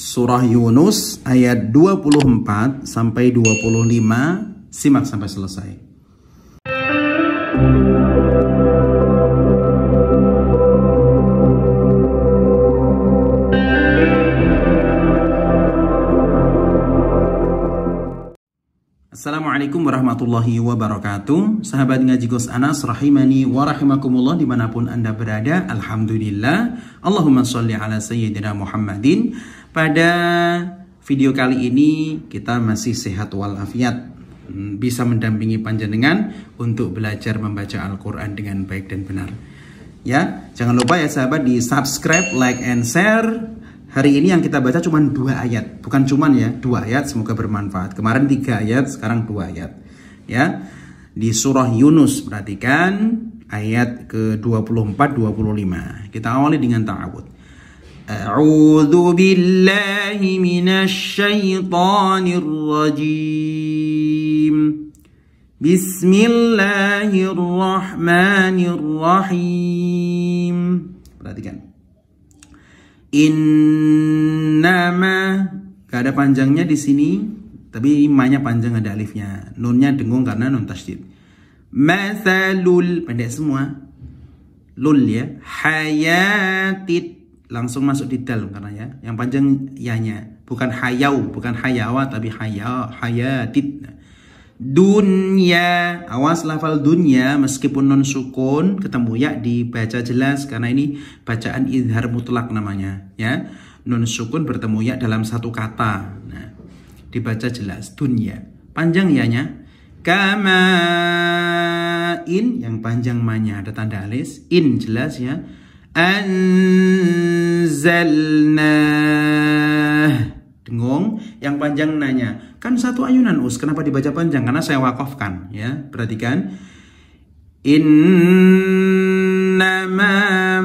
surah Yunus ayat 24 sampai 25. Simak sampai selesai. Assalamualaikum warahmatullahi wabarakatuh Sahabat ngaji Gus Anas Rahimani warahimakumullah Dimanapun anda berada Alhamdulillah Allahumma sholli ala sayyidina Muhammadin pada video kali ini kita masih sehat walafiat hmm, bisa mendampingi panjenengan untuk belajar membaca Al-Quran dengan baik dan benar. Ya, jangan lupa ya sahabat di subscribe, like, and share. Hari ini yang kita baca cuma dua ayat, bukan cuma ya dua ayat. Semoga bermanfaat. Kemarin tiga ayat, sekarang dua ayat. Ya, di surah Yunus perhatikan ayat ke 24, 25. Kita awali dengan ta'awud. أعوذ بالله من الشيطان الرجيم بسم الله الرحمن الرحيم perhatikan innama gak ada panjangnya di sini tapi imanya panjang ada alifnya nunnya dengung karena nun tasdid masalul pendek semua lul ya hayatid langsung masuk di dal karena ya yang panjang yanya bukan hayau bukan hayawa tapi haya hayatid dunia awas lafal dunia meskipun non sukun ketemu ya dibaca jelas karena ini bacaan izhar mutlak namanya ya non sukun bertemu ya dalam satu kata nah dibaca jelas dunia panjang yanya kama in yang panjang manya ada tanda alis in jelas ya an anzalnah dengung yang panjang nanya kan satu ayunan us kenapa dibaca panjang karena saya wakafkan ya perhatikan innama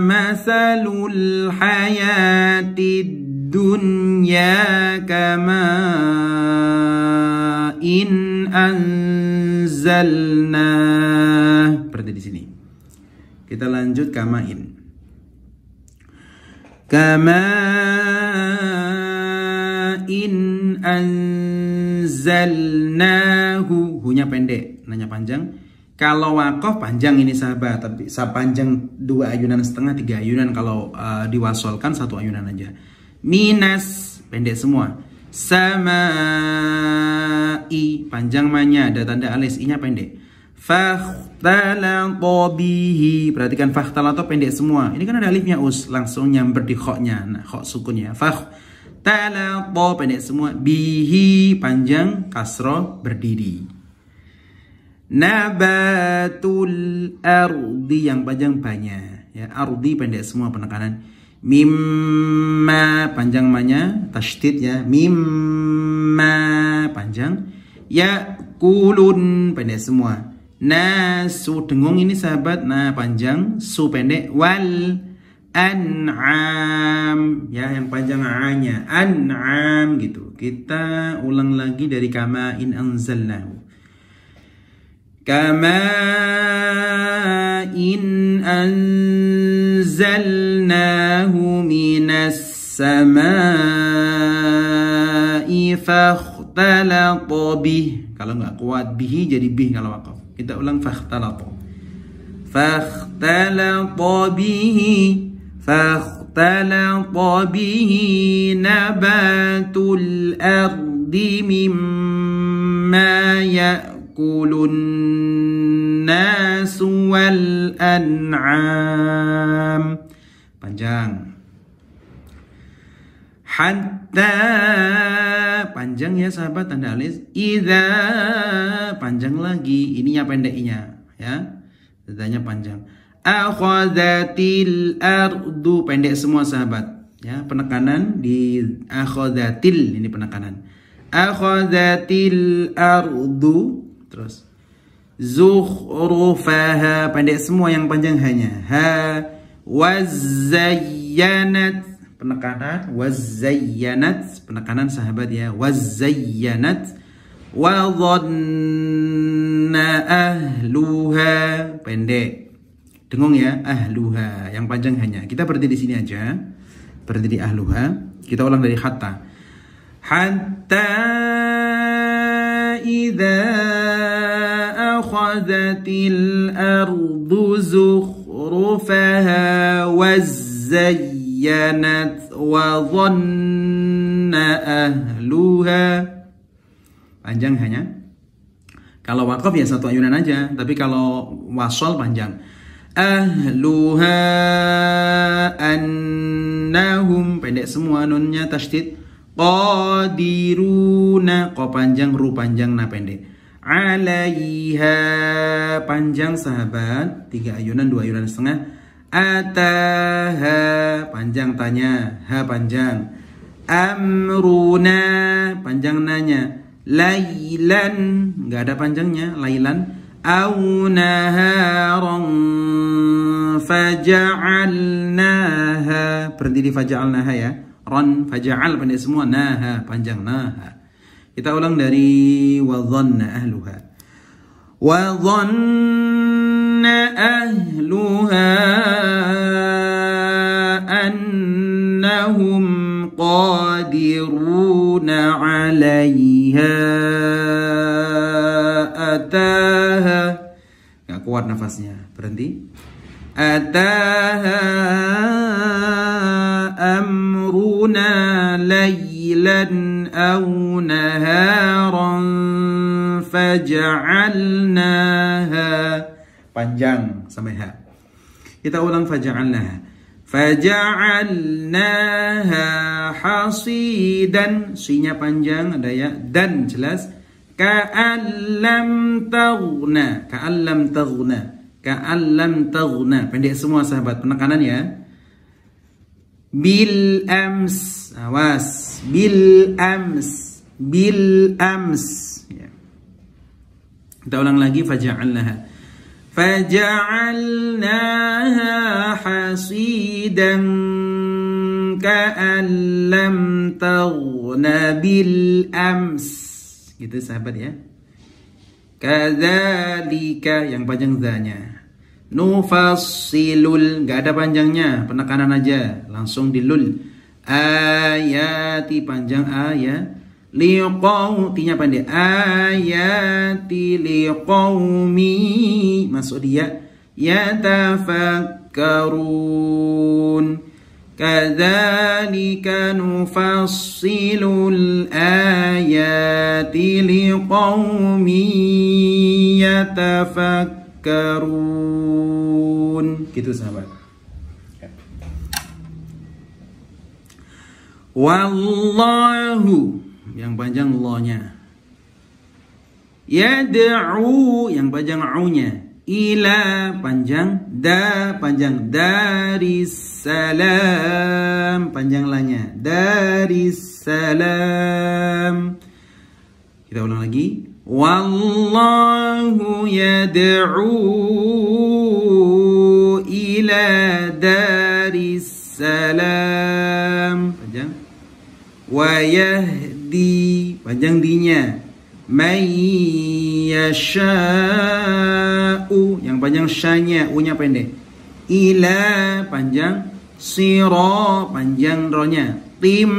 masalul hayatid dunya kama in anzalna berarti di sini kita lanjut kama kama in anzalnahu hunya pendek nanya panjang kalau wakof panjang ini sahabat tapi panjang dua ayunan setengah tiga ayunan kalau uh, diwasolkan satu ayunan aja minas pendek semua sama i panjang manya ada tanda alis i pendek fa fahtalato bihi. Perhatikan fakhtalato pendek semua. Ini kan ada alifnya us, langsung nyamber di khoknya. Nah, khok sukunnya. Fakhtalato pendek semua. Bihi panjang kasro berdiri. Nabatul ardi yang panjang banyak. Ya, ardi pendek semua penekanan. Mimma panjang manya tashtid ya. Mimma panjang ya kulun pendek semua Nah su dengung ini sahabat. Nah panjang. Su pendek. Wal an'am. Ya yang panjang a-nya. An'am gitu. Kita ulang lagi dari kama in anzalnahu. Kama in anzalnahu minas samai fakhtalata bih. Kalau nggak kuat bihi jadi bih kalau wakaf. kita ulang fakhtalata fakhtalata bihi فاختلط به نبات الأرض مما يأكل الناس والأنعام panjang حتى panjang ya sahabat tanda alis ida panjang lagi ininya pendek inya ya tandanya panjang Akhodatil ardu pendek semua sahabat ya penekanan di akhodatil ini penekanan Akhodatil ardu terus zukhrufaha pendek semua yang panjang hanya ha wazayyanat penekanan wazayyanat penekanan sahabat ya wazayyanat wa dhanna ahluha pendek dengung ya ahluha yang panjang hanya kita berhenti di sini aja berhenti di ahluha kita ulang dari hatta hatta idza akhadhatil ardu zukhrufaha wazzayyanat بينت وظن أهلها panjang hanya kalau wakaf ya satu ayunan aja tapi kalau wasol panjang ahluha annahum pendek semua nunnya tasdid qadiruna ko panjang ru panjang nah pendek alaiha panjang sahabat tiga ayunan dua ayunan setengah ataha panjang tanya ha panjang amruna panjang nanya lailan nggak ada panjangnya lailan au naharon faja'alnaha berhenti di faja'alnaha ya ron faja'al pendek semua naha panjang naha kita ulang dari wa dhanna ahluha wa dhanna ahluha nafasnya berhenti amruna laylan aw naharan faja'alnaha panjang sampai ha kita ulang faja'alnaha Faja'alnaha hasidan Sinya panjang ada ya Dan jelas Ka'allam tagna Ka'allam tagna Ka'allam taghna. Pendek semua sahabat penekanan ya. Bil ams. Awas. Bil ams. Bil ams. Ya. Kita ulang lagi Faja'allaha. Faja'allaha hasidan. Ka'allam taghna bil ams. gitu sahabat ya Kazalika. yang panjang zanya nufasilul Gak ada panjangnya penekanan aja langsung di lul ayati panjang ayat Liqaw tinya pandai ayati liqawmi masuk dia yatafakkarun kadzalika nufassilul ayati liqaumi yatafakkarun karun gitu sahabat wallahu yang panjang lohnya yad'u yang panjang u-nya ila panjang da panjang dari salam panjang lanya dari salam kita ulang lagi والله يدعو إلى دار السلام ويهدي panjang dinya من يشاء yang panjang syanya unya pendek ila panjang siro panjang ronya tim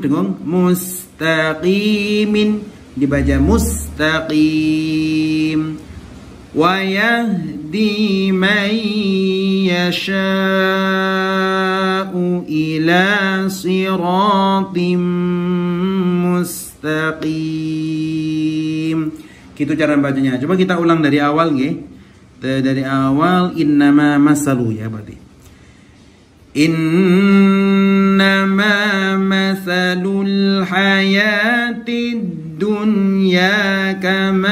dengung mustaqimin dibaca mustaqim wa yahdi man yasha'u ila siratim mustaqim gitu cara bacanya coba kita ulang dari awal nggih dari awal innama masalu ya berarti innama masalul hayatid الدنيا كماء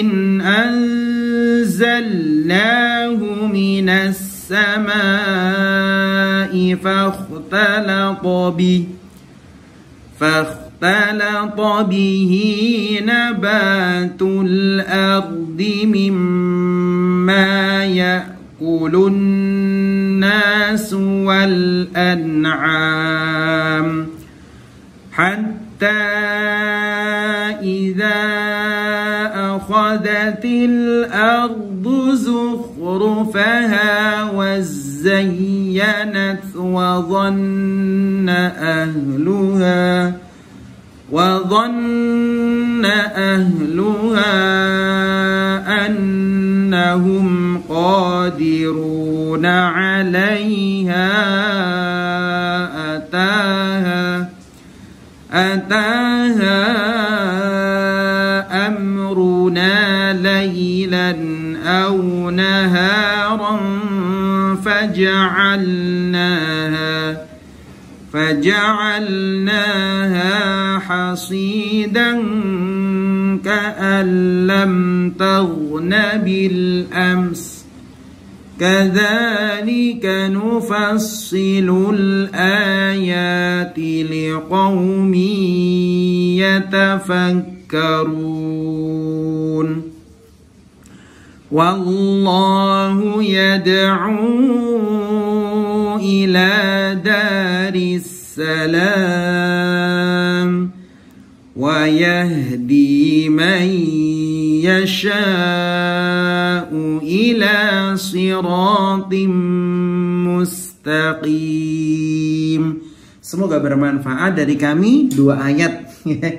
إن أنزلناه من السماء فاختلط به فاختلط به نبات الأرض مما يأكل الناس والأنعام حتى إذا أخذت الأرض زخرفها وزينت وظن أهلها وظن أهلها أنهم قادرون عليها أتاها أمرنا ليلا أو نهارا فجعلناها فجعلناها حصيدا كأن لم تغن بالأمس كذلك نفصل الآيات لقوم يتفكرون والله يدعو إلى دار السلام ويهدي من يشاء إلى صراط مستقيم Semoga bermanfaat dari kami dua ayat. Nggih,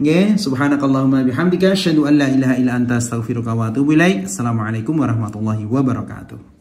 ya, subhanakallahumma bihamdika asyhadu an la ilaha illa anta astaghfiruka wa atubu ilaik. Assalamualaikum warahmatullahi wabarakatuh.